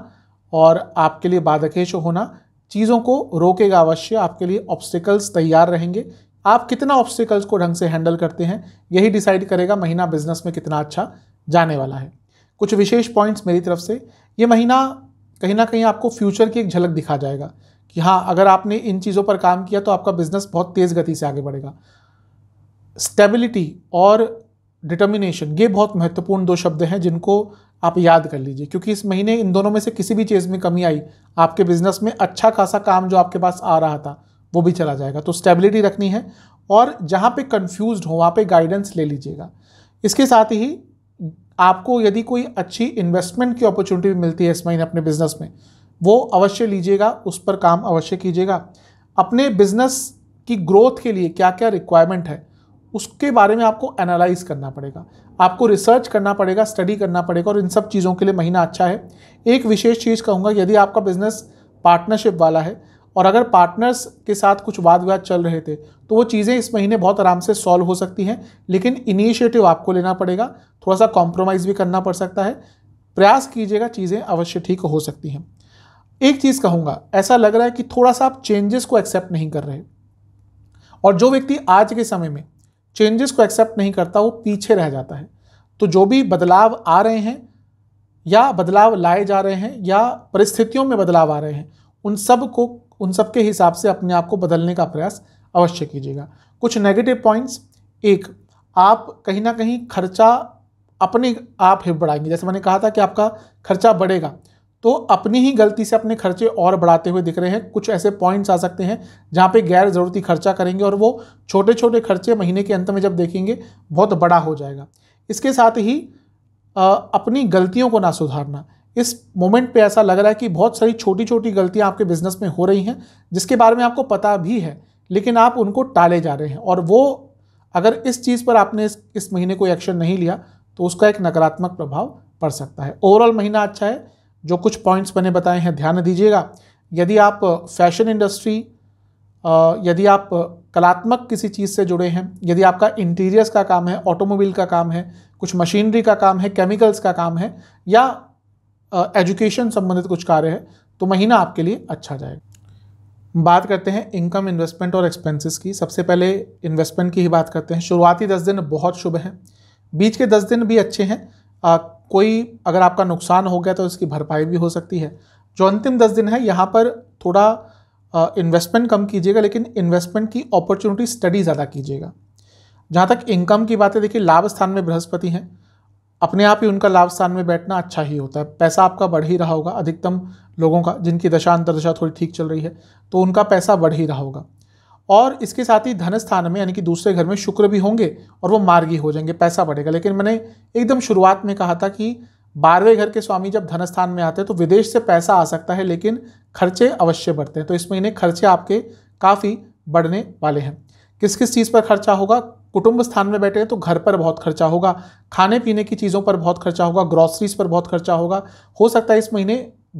A: और आपके लिए बाधकेश होना चीज़ों को रोकेगा अवश्य आपके लिए ऑब्स्टिकल्स तैयार रहेंगे आप कितना ऑब्स्टिकल्स को ढंग से हैंडल करते हैं यही डिसाइड करेगा महीना बिजनेस में कितना अच्छा जाने वाला है कुछ विशेष पॉइंट्स मेरी तरफ से ये महीना कहीं ना कहीं आपको फ्यूचर की एक झलक दिखा जाएगा कि हाँ अगर आपने इन चीज़ों पर काम किया तो आपका बिजनेस बहुत तेज़ गति से आगे बढ़ेगा स्टेबिलिटी और डिटर्मिनेशन ये बहुत महत्वपूर्ण दो शब्द हैं जिनको आप याद कर लीजिए क्योंकि इस महीने इन दोनों में से किसी भी चीज़ में कमी आई आपके बिजनेस में अच्छा खासा काम जो आपके पास आ रहा था वो भी चला जाएगा तो स्टेबिलिटी रखनी है और जहाँ पे कंफ्यूज हो वहाँ पे गाइडेंस ले लीजिएगा इसके साथ ही आपको यदि कोई अच्छी इन्वेस्टमेंट की अपॉर्चुनिटी भी मिलती है इस महीने अपने बिजनेस में वो अवश्य लीजिएगा उस पर काम अवश्य कीजिएगा अपने बिजनेस की ग्रोथ के लिए क्या क्या रिक्वायरमेंट है उसके बारे में आपको एनालाइज करना पड़ेगा आपको रिसर्च करना पड़ेगा स्टडी करना पड़ेगा और इन सब चीज़ों के लिए महीना अच्छा है एक विशेष चीज़ कहूँगा यदि आपका बिजनेस पार्टनरशिप वाला है और अगर पार्टनर्स के साथ कुछ वाद विवाद चल रहे थे तो वो चीज़ें इस महीने बहुत आराम से सॉल्व हो सकती हैं लेकिन इनिशिएटिव आपको लेना पड़ेगा थोड़ा सा कॉम्प्रोमाइज़ भी करना पड़ सकता है प्रयास कीजिएगा चीज़ें अवश्य ठीक हो सकती हैं एक चीज़ कहूँगा ऐसा लग रहा है कि थोड़ा सा आप चेंजेस को एक्सेप्ट नहीं कर रहे और जो व्यक्ति आज के समय में चेंजेस को एक्सेप्ट नहीं करता वो पीछे रह जाता है तो जो भी बदलाव आ रहे हैं या बदलाव लाए जा रहे हैं या परिस्थितियों में बदलाव आ रहे हैं उन सब को उन सब के हिसाब से अपने आप को बदलने का प्रयास अवश्य कीजिएगा कुछ नेगेटिव पॉइंट्स एक आप कहीं ना कहीं खर्चा अपने आप ही बढ़ाएंगे जैसे मैंने कहा था कि आपका खर्चा बढ़ेगा तो अपनी ही गलती से अपने खर्चे और बढ़ाते हुए दिख रहे हैं कुछ ऐसे पॉइंट्स आ सकते हैं जहाँ पे गैर ज़रूरती खर्चा करेंगे और वो छोटे छोटे खर्चे महीने के अंत में जब देखेंगे बहुत बड़ा हो जाएगा इसके साथ ही अपनी गलतियों को ना सुधारना इस मोमेंट पे ऐसा लग रहा है कि बहुत सारी छोटी छोटी गलतियां आपके बिजनेस में हो रही हैं जिसके बारे में आपको पता भी है लेकिन आप उनको टाले जा रहे हैं और वो अगर इस चीज़ पर आपने इस, इस महीने कोई एक्शन नहीं लिया तो उसका एक नकारात्मक प्रभाव पड़ सकता है ओवरऑल महीना अच्छा है जो कुछ पॉइंट्स मैंने बताए हैं ध्यान दीजिएगा यदि आप फैशन इंडस्ट्री यदि आप कलात्मक किसी चीज़ से जुड़े हैं यदि आपका इंटीरियर्स का काम है ऑटोमोबाइल का काम है कुछ मशीनरी का काम है केमिकल्स का काम है या एजुकेशन संबंधित कुछ कार्य है तो महीना आपके लिए अच्छा जाएगा बात करते हैं इनकम इन्वेस्टमेंट और एक्सपेंसेस की सबसे पहले इन्वेस्टमेंट की ही बात करते हैं शुरुआती दस दिन बहुत शुभ हैं बीच के दस दिन भी अच्छे हैं आ, कोई अगर आपका नुकसान हो गया तो इसकी भरपाई भी हो सकती है जो अंतिम दस दिन है यहाँ पर थोड़ा इन्वेस्टमेंट कम कीजिएगा लेकिन इन्वेस्टमेंट की अपॉर्चुनिटी स्टडी ज़्यादा कीजिएगा जहाँ तक इनकम की बात है देखिए लाभ स्थान में बृहस्पति हैं अपने आप ही उनका लाभ स्थान में बैठना अच्छा ही होता है पैसा आपका बढ़ ही रहा होगा अधिकतम लोगों का जिनकी दशा अंतरदशा थोड़ी ठीक चल रही है तो उनका पैसा बढ़ ही रहा होगा और इसके साथ ही धन स्थान में यानी कि दूसरे घर में शुक्र भी होंगे और वो मार्गी हो जाएंगे पैसा बढ़ेगा लेकिन मैंने एकदम शुरुआत में कहा था कि बारहवें घर के स्वामी जब धन स्थान में आते हैं तो विदेश से पैसा आ सकता है लेकिन खर्चे अवश्य बढ़ते हैं तो इस महीने खर्चे आपके काफ़ी बढ़ने वाले हैं किस किस चीज़ पर खर्चा होगा कुटुंब स्थान में बैठे हैं तो घर पर बहुत खर्चा होगा खाने पीने की चीज़ों पर बहुत खर्चा होगा ग्रॉसरीज पर बहुत खर्चा होगा हो सकता है इस महीने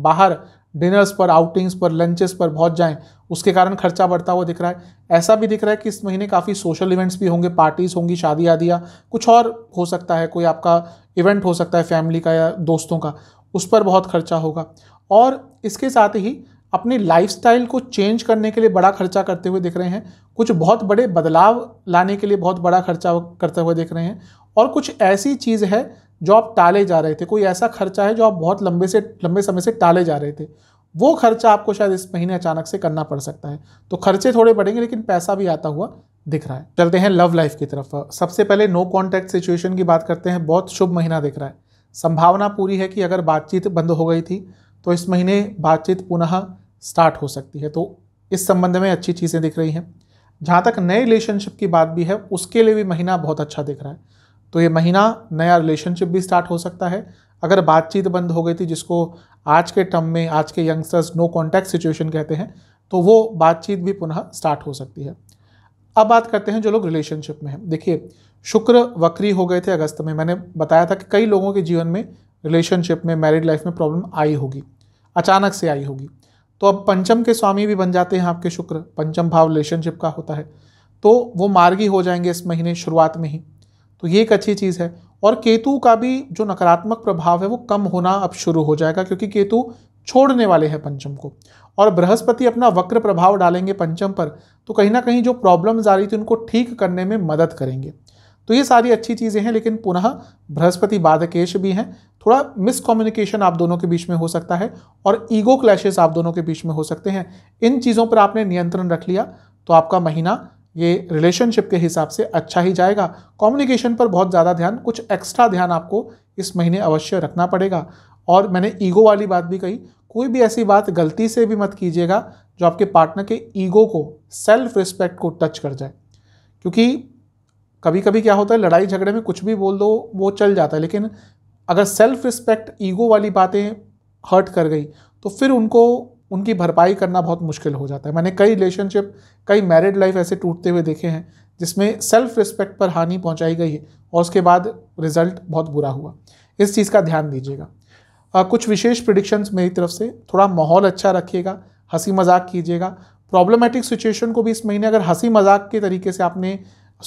A: बाहर डिनर्स पर आउटिंग्स पर लंचेस पर बहुत जाएं उसके कारण खर्चा बढ़ता हुआ दिख रहा है ऐसा भी दिख रहा है कि इस महीने काफ़ी सोशल इवेंट्स भी होंगे पार्टीज़ होंगी शादी आदिया कुछ और हो सकता है कोई आपका इवेंट हो सकता है फैमिली का या दोस्तों का उस पर बहुत खर्चा होगा और इसके साथ ही अपनी लाइफस्टाइल को चेंज करने के लिए बड़ा खर्चा करते हुए दिख रहे हैं कुछ बहुत बड़े बदलाव लाने के लिए बहुत बड़ा खर्चा करते हुए दिख रहे हैं और कुछ ऐसी चीज़ है जो आप टाले जा रहे थे कोई ऐसा खर्चा है जो आप बहुत लंबे से लंबे समय से टाले जा रहे थे वो खर्चा आपको शायद इस महीने अचानक से करना पड़ सकता है तो खर्चे थोड़े बढ़ेंगे लेकिन पैसा भी आता हुआ दिख रहा है चलते हैं लव लाइफ की तरफ सबसे पहले नो कॉन्टैक्ट सिचुएशन की बात करते हैं बहुत शुभ महीना दिख रहा है संभावना पूरी है कि अगर बातचीत बंद हो गई थी तो इस महीने बातचीत पुनः स्टार्ट हो सकती है तो इस संबंध में अच्छी चीज़ें दिख रही हैं जहाँ तक नए रिलेशनशिप की बात भी है उसके लिए भी महीना बहुत अच्छा दिख रहा है तो ये महीना नया रिलेशनशिप भी स्टार्ट हो सकता है अगर बातचीत बंद हो गई थी जिसको आज के टर्म में आज के यंगस्टर्स नो कॉन्टैक्ट सिचुएशन कहते हैं तो वो बातचीत भी पुनः स्टार्ट हो सकती है अब बात करते हैं जो लोग रिलेशनशिप में हैं देखिए शुक्र वक्री हो गए थे अगस्त में मैंने बताया था कि कई लोगों के जीवन में रिलेशनशिप में मैरिड लाइफ में प्रॉब्लम आई होगी अचानक से आई होगी तो अब पंचम के स्वामी भी बन जाते हैं आपके शुक्र पंचम भाव रिलेशनशिप का होता है तो वो मार्गी हो जाएंगे इस महीने शुरुआत में ही तो ये एक अच्छी चीज़ है और केतु का भी जो नकारात्मक प्रभाव है वो कम होना अब शुरू हो जाएगा क्योंकि केतु छोड़ने वाले हैं पंचम को और बृहस्पति अपना वक्र प्रभाव डालेंगे पंचम पर तो कहीं ना कहीं जो प्रॉब्लम्स आ रही थी उनको ठीक करने में मदद करेंगे तो ये सारी अच्छी चीज़ें हैं लेकिन पुनः बृहस्पति बाधकेश भी हैं थोड़ा मिसकम्युनिकेशन आप दोनों के बीच में हो सकता है और ईगो क्लैशेस आप दोनों के बीच में हो सकते हैं इन चीज़ों पर आपने नियंत्रण रख लिया तो आपका महीना ये रिलेशनशिप के हिसाब से अच्छा ही जाएगा कम्युनिकेशन पर बहुत ज़्यादा ध्यान कुछ एक्स्ट्रा ध्यान आपको इस महीने अवश्य रखना पड़ेगा और मैंने ईगो वाली बात भी कही कोई भी ऐसी बात गलती से भी मत कीजिएगा जो आपके पार्टनर के ईगो को सेल्फ रिस्पेक्ट को टच कर जाए क्योंकि कभी कभी क्या होता है लड़ाई झगड़े में कुछ भी बोल दो वो चल जाता है लेकिन अगर सेल्फ रिस्पेक्ट ईगो वाली बातें हर्ट कर गई तो फिर उनको उनकी भरपाई करना बहुत मुश्किल हो जाता है मैंने कई रिलेशनशिप कई मैरिड लाइफ ऐसे टूटते हुए देखे हैं जिसमें सेल्फ रिस्पेक्ट पर हानि पहुंचाई गई है और उसके बाद रिजल्ट बहुत बुरा हुआ इस चीज़ का ध्यान दीजिएगा कुछ विशेष प्रिडिक्शंस मेरी तरफ से थोड़ा माहौल अच्छा रखिएगा हंसी मजाक कीजिएगा प्रॉब्लमेटिक सिचुएशन को भी इस महीने अगर हंसी मजाक के तरीके से आपने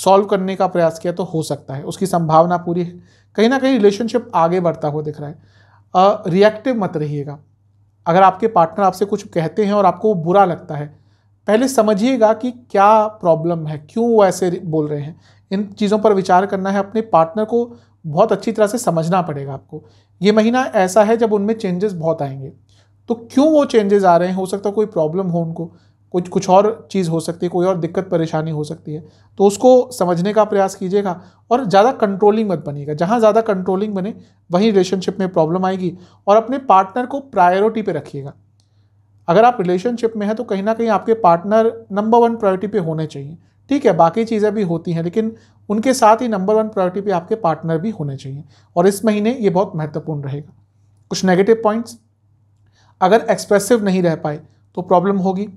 A: सॉल्व करने का प्रयास किया तो हो सकता है उसकी संभावना पूरी है कहीं ना कहीं रिलेशनशिप आगे बढ़ता हुआ दिख रहा है रिएक्टिव मत रहिएगा अगर आपके पार्टनर आपसे कुछ कहते हैं और आपको वो बुरा लगता है पहले समझिएगा कि क्या प्रॉब्लम है क्यों वो ऐसे बोल रहे हैं इन चीज़ों पर विचार करना है अपने पार्टनर को बहुत अच्छी तरह से समझना पड़ेगा आपको ये महीना ऐसा है जब उनमें चेंजेस बहुत आएंगे तो क्यों वो चेंजेस आ रहे हैं हो सकता है कोई प्रॉब्लम हो उनको कुछ कुछ और चीज़ हो सकती है कोई और दिक्कत परेशानी हो सकती है तो उसको समझने का प्रयास कीजिएगा और ज़्यादा कंट्रोलिंग मत बनिएगा जहाँ ज़्यादा कंट्रोलिंग बने वहीं रिलेशनशिप में प्रॉब्लम आएगी और अपने पार्टनर को प्रायोरिटी पे रखिएगा अगर आप रिलेशनशिप में हैं तो कहीं ना कहीं आपके पार्टनर नंबर वन प्रायोरिटी पे होने चाहिए ठीक है बाकी चीज़ें भी होती हैं लेकिन उनके साथ ही नंबर वन प्रायोरिटी पे आपके पार्टनर भी होने चाहिए और इस महीने ये बहुत महत्वपूर्ण रहेगा कुछ नेगेटिव पॉइंट्स अगर एक्सप्रेसिव नहीं रह पाए तो प्रॉब्लम होगी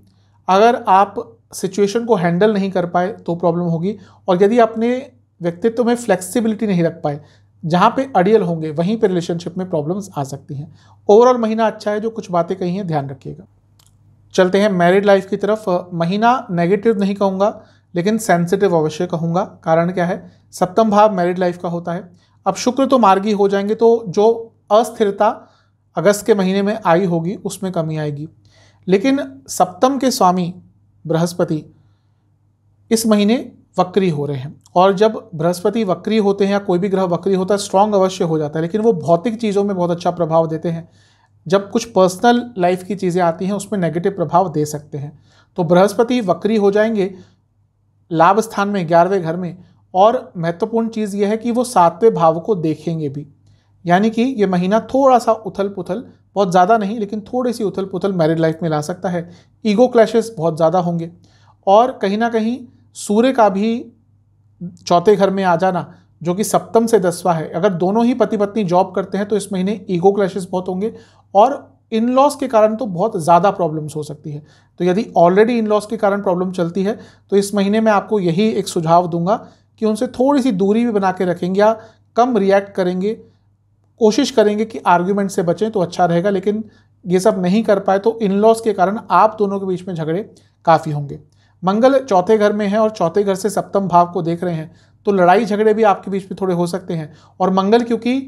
A: अगर आप सिचुएशन को हैंडल नहीं कर पाए तो प्रॉब्लम होगी और यदि अपने व्यक्तित्व में फ्लेक्सिबिलिटी नहीं रख पाए जहाँ पे अड़ियल होंगे वहीं पे रिलेशनशिप में प्रॉब्लम्स आ सकती हैं ओवरऑल महीना अच्छा है जो कुछ बातें कही हैं ध्यान रखिएगा चलते हैं मैरिड लाइफ की तरफ महीना नेगेटिव नहीं कहूँगा लेकिन सेंसिटिव अवश्य कहूँगा कारण क्या है सप्तम भाव मैरिड लाइफ का होता है अब शुक्र तो मार्गी हो जाएंगे तो जो अस्थिरता अगस्त के महीने में आई होगी उसमें कमी आएगी लेकिन सप्तम के स्वामी बृहस्पति इस महीने वक्री हो रहे हैं और जब बृहस्पति वक्री होते हैं या कोई भी ग्रह वक्री होता है स्ट्रांग अवश्य हो जाता है लेकिन वो भौतिक चीज़ों में बहुत अच्छा प्रभाव देते हैं जब कुछ पर्सनल लाइफ की चीज़ें आती हैं उसमें नेगेटिव प्रभाव दे सकते हैं तो बृहस्पति वक्री हो जाएंगे लाभ स्थान में ग्यारहवें घर में और महत्वपूर्ण चीज़ यह है कि वो सातवें भाव को देखेंगे भी यानी कि ये महीना थोड़ा सा उथल पुथल बहुत ज़्यादा नहीं लेकिन थोड़ी सी उथल पुथल मैरिड लाइफ में ला सकता है ईगो क्लैशेस बहुत ज़्यादा होंगे और कहीं ना कहीं सूर्य का भी चौथे घर में आ जाना जो कि सप्तम से दसवा है अगर दोनों ही पति पत्नी जॉब करते हैं तो इस महीने ईगो क्लैशेस बहुत होंगे और इन लॉस के कारण तो बहुत ज़्यादा प्रॉब्लम्स हो सकती है तो यदि ऑलरेडी इन लॉस के कारण प्रॉब्लम चलती है तो इस महीने मैं आपको यही एक सुझाव दूंगा कि उनसे थोड़ी सी दूरी भी बना के रखेंगे या कम रिएक्ट करेंगे कोशिश करेंगे कि आर्ग्यूमेंट से बचें तो अच्छा रहेगा लेकिन ये सब नहीं कर पाए तो इन लॉस के कारण आप दोनों के बीच में झगड़े काफ़ी होंगे मंगल चौथे घर में है और चौथे घर से सप्तम भाव को देख रहे हैं तो लड़ाई झगड़े भी आपके बीच में थोड़े हो सकते हैं और मंगल क्योंकि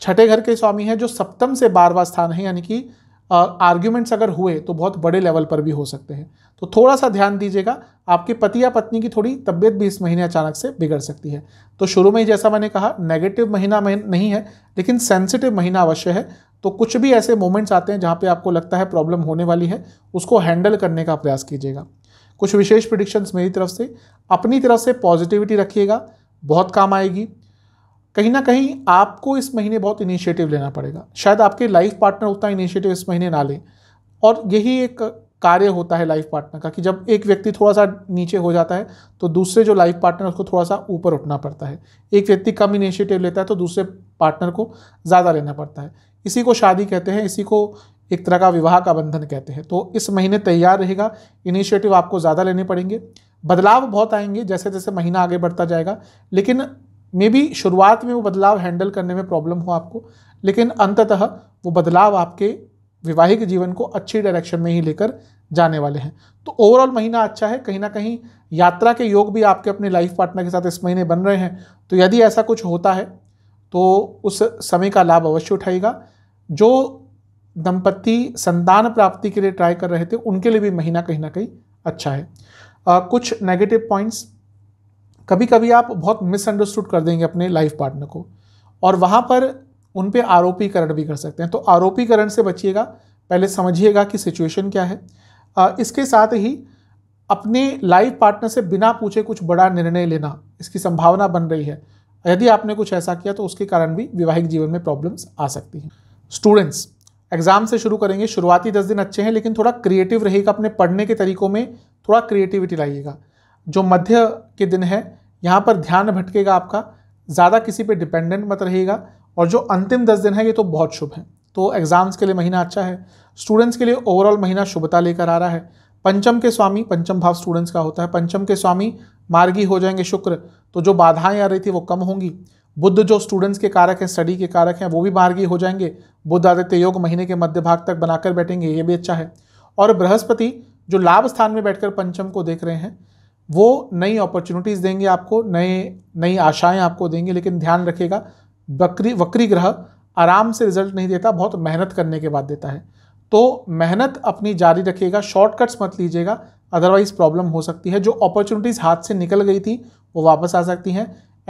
A: छठे घर के स्वामी हैं जो सप्तम से बारवा स्थान है यानी कि आर्ग्यूमेंट्स अगर हुए तो बहुत बड़े लेवल पर भी हो सकते हैं तो थोड़ा सा ध्यान दीजिएगा आपके पति या पत्नी की थोड़ी तबीयत भी इस महीने अचानक से बिगड़ सकती है तो शुरू में ही जैसा मैंने कहा नेगेटिव महीना में नहीं है लेकिन सेंसिटिव महीना अवश्य है तो कुछ भी ऐसे मोमेंट्स आते हैं जहाँ पर आपको लगता है प्रॉब्लम होने वाली है उसको हैंडल करने का प्रयास कीजिएगा कुछ विशेष प्रिडिक्शंस मेरी तरफ से अपनी तरफ से पॉजिटिविटी रखिएगा बहुत काम आएगी कहीं ना कहीं आपको इस महीने बहुत इनिशिएटिव लेना पड़ेगा शायद आपके लाइफ पार्टनर उतना इनिशिएटिव इस महीने ना लें और यही एक कार्य होता है लाइफ पार्टनर का कि जब एक व्यक्ति थोड़ा सा नीचे हो जाता है तो दूसरे जो लाइफ पार्टनर उसको थोड़ा सा ऊपर उठना पड़ता है एक व्यक्ति कम इनिशिएटिव लेता है तो दूसरे पार्टनर को ज़्यादा लेना पड़ता है इसी को शादी कहते हैं इसी को एक तरह का विवाह का बंधन कहते हैं तो इस महीने तैयार रहेगा इनिशिएटिव आपको ज़्यादा लेने पड़ेंगे बदलाव बहुत आएंगे जैसे जैसे महीना आगे बढ़ता जाएगा लेकिन मे बी शुरुआत में वो बदलाव हैंडल करने में प्रॉब्लम हो आपको लेकिन अंततः वो बदलाव आपके वैवाहिक जीवन को अच्छी डायरेक्शन में ही लेकर जाने वाले हैं तो ओवरऑल महीना अच्छा है कहीं ना कहीं यात्रा के योग भी आपके अपने लाइफ पार्टनर के साथ इस महीने बन रहे हैं तो यदि ऐसा कुछ होता है तो उस समय का लाभ अवश्य उठाएगा जो दंपत्ति संतान प्राप्ति के लिए ट्राई कर रहे थे उनके लिए भी महीना कहीं ना कहीं अच्छा है आ, कुछ नेगेटिव पॉइंट्स कभी कभी आप बहुत मिसअंडरस्टूड कर देंगे अपने लाइफ पार्टनर को और वहाँ पर उन पर आरोपीकरण भी कर सकते हैं तो आरोपीकरण से बचिएगा पहले समझिएगा कि सिचुएशन क्या है इसके साथ ही अपने लाइफ पार्टनर से बिना पूछे कुछ बड़ा निर्णय लेना इसकी संभावना बन रही है यदि आपने कुछ ऐसा किया तो उसके कारण भी वैवाहिक जीवन में प्रॉब्लम्स आ सकती हैं स्टूडेंट्स एग्जाम से शुरू करेंगे शुरुआती दस दिन अच्छे हैं लेकिन थोड़ा क्रिएटिव रहेगा अपने पढ़ने के तरीकों में थोड़ा क्रिएटिविटी लाइएगा जो मध्य के दिन है यहाँ पर ध्यान भटकेगा आपका ज़्यादा किसी पे डिपेंडेंट मत रहेगा और जो अंतिम दस दिन है ये तो बहुत शुभ है तो एग्ज़ाम्स के लिए महीना अच्छा है स्टूडेंट्स के लिए ओवरऑल महीना शुभता लेकर आ रहा है पंचम के स्वामी पंचम भाव स्टूडेंट्स का होता है पंचम के स्वामी मार्गी हो जाएंगे शुक्र तो जो बाधाएँ आ रही थी वो कम होंगी बुद्ध जो स्टूडेंट्स के कारक हैं स्टडी के कारक हैं वो भी मार्गी हो जाएंगे बुद्ध आदित्य योग महीने के मध्य भाग तक बनाकर बैठेंगे ये भी अच्छा है और बृहस्पति जो लाभ स्थान में बैठकर पंचम को देख रहे हैं वो नई अपॉर्चुनिटीज़ देंगे आपको नए नई आशाएं आपको देंगे लेकिन ध्यान रखिएगा बकरी वक्री ग्रह आराम से रिजल्ट नहीं देता बहुत मेहनत करने के बाद देता है तो मेहनत अपनी जारी रखिएगा शॉर्टकट्स मत लीजिएगा अदरवाइज़ प्रॉब्लम हो सकती है जो अपॉर्चुनिटीज़ हाथ से निकल गई थी वो वापस आ सकती हैं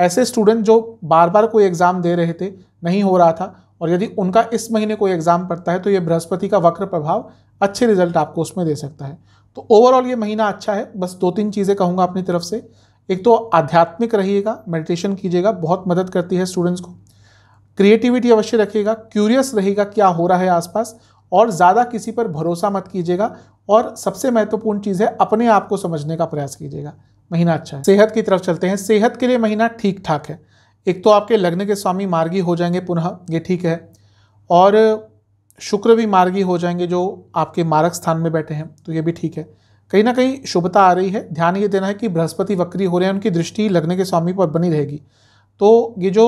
A: ऐसे स्टूडेंट जो बार बार कोई एग्ज़ाम दे रहे थे नहीं हो रहा था और यदि उनका इस महीने कोई एग्ज़ाम पड़ता है तो ये बृहस्पति का वक्र प्रभाव अच्छे रिजल्ट आपको उसमें दे सकता है तो ओवरऑल ये महीना अच्छा है बस दो तीन चीज़ें कहूँगा अपनी तरफ से एक तो आध्यात्मिक रहिएगा मेडिटेशन कीजिएगा बहुत मदद करती है स्टूडेंट्स को क्रिएटिविटी अवश्य रखिएगा क्यूरियस रहेगा क्या हो रहा है आसपास और ज़्यादा किसी पर भरोसा मत कीजिएगा और सबसे महत्वपूर्ण चीज़ है अपने आप को समझने का प्रयास कीजिएगा महीना अच्छा है सेहत की तरफ चलते हैं सेहत के लिए महीना ठीक ठाक है एक तो आपके लग्न के स्वामी मार्गी हो जाएंगे पुनः ये ठीक है और शुक्र भी मार्गी हो जाएंगे जो आपके मारक स्थान में बैठे हैं तो ये भी ठीक है कहीं ना कहीं शुभता आ रही है ध्यान ये देना है कि बृहस्पति वक्री हो रहे हैं उनकी दृष्टि लगने के स्वामी पर बनी रहेगी तो ये जो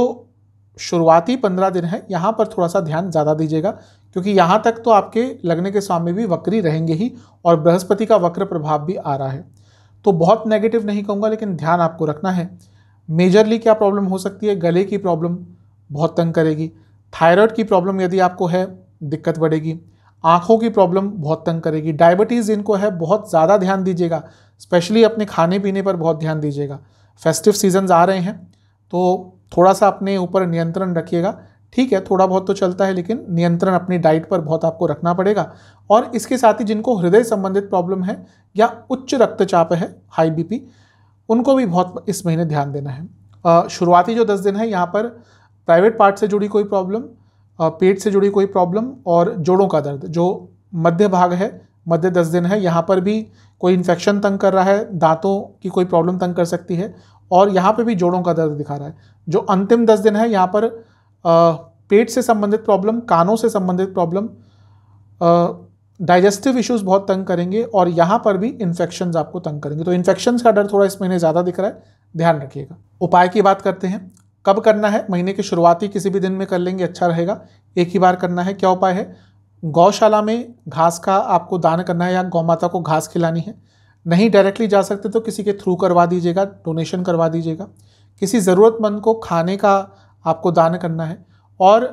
A: शुरुआती पंद्रह दिन है यहाँ पर थोड़ा सा ध्यान ज़्यादा दीजिएगा क्योंकि यहाँ तक तो आपके लगने के स्वामी भी वक्री रहेंगे ही और बृहस्पति का वक्र प्रभाव भी आ रहा है तो बहुत नेगेटिव नहीं कहूँगा लेकिन ध्यान आपको रखना है मेजरली क्या प्रॉब्लम हो सकती है गले की प्रॉब्लम बहुत तंग करेगी थायराइड की प्रॉब्लम यदि आपको है दिक्कत बढ़ेगी आँखों की प्रॉब्लम बहुत तंग करेगी डायबिटीज़ जिनको है बहुत ज़्यादा ध्यान दीजिएगा स्पेशली अपने खाने पीने पर बहुत ध्यान दीजिएगा फेस्टिव सीजन्स आ रहे हैं तो थोड़ा सा अपने ऊपर नियंत्रण रखिएगा ठीक है थोड़ा बहुत तो चलता है लेकिन नियंत्रण अपनी डाइट पर बहुत आपको रखना पड़ेगा और इसके साथ ही जिनको हृदय संबंधित प्रॉब्लम है या उच्च रक्तचाप है हाई बी उनको भी बहुत इस महीने ध्यान देना है शुरुआती जो दस दिन है यहाँ पर प्राइवेट पार्ट से जुड़ी कोई प्रॉब्लम पेट से जुड़ी कोई प्रॉब्लम और जोड़ों का दर्द जो मध्य भाग है मध्य दस दिन है यहाँ पर भी कोई इन्फेक्शन तंग कर रहा है दांतों की कोई प्रॉब्लम तंग कर सकती है और यहाँ पर भी जोड़ों का दर्द दिखा रहा है जो अंतिम दस दिन है यहाँ पर पेट से संबंधित प्रॉब्लम कानों से संबंधित प्रॉब्लम डाइजेस्टिव इश्यूज बहुत तंग करेंगे और यहाँ पर भी इन्फेक्शन आपको तंग करेंगे तो इन्फेक्शन का डर थोड़ा इस महीने ज़्यादा दिख रहा है ध्यान रखिएगा उपाय की बात करते हैं कब करना है महीने के शुरुआती किसी भी दिन में कर लेंगे अच्छा रहेगा एक ही बार करना है क्या उपाय है गौशाला में घास का आपको दान करना है या गौ माता को घास खिलानी है नहीं डायरेक्टली जा सकते तो किसी के थ्रू करवा दीजिएगा डोनेशन करवा दीजिएगा किसी ज़रूरतमंद को खाने का आपको दान करना है और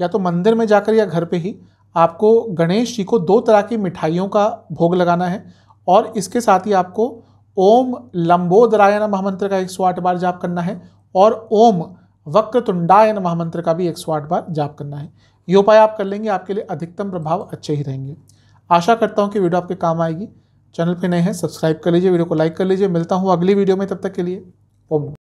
A: या तो मंदिर में जाकर या घर पे ही आपको गणेश जी को दो तरह की मिठाइयों का भोग लगाना है और इसके साथ ही आपको ओम लंबोदरायण महामंत्र का एक सौ आठ बार जाप करना है और ओम वक्रतुंडाय नमः मंत्र का भी एक सौ आठ बार जाप करना है ये उपाय आप कर लेंगे आपके लिए अधिकतम प्रभाव अच्छे ही रहेंगे आशा करता हूँ कि वीडियो आपके काम आएगी चैनल पे नए हैं सब्सक्राइब कर लीजिए वीडियो को लाइक कर लीजिए मिलता हूँ अगली वीडियो में तब तक के लिए ओम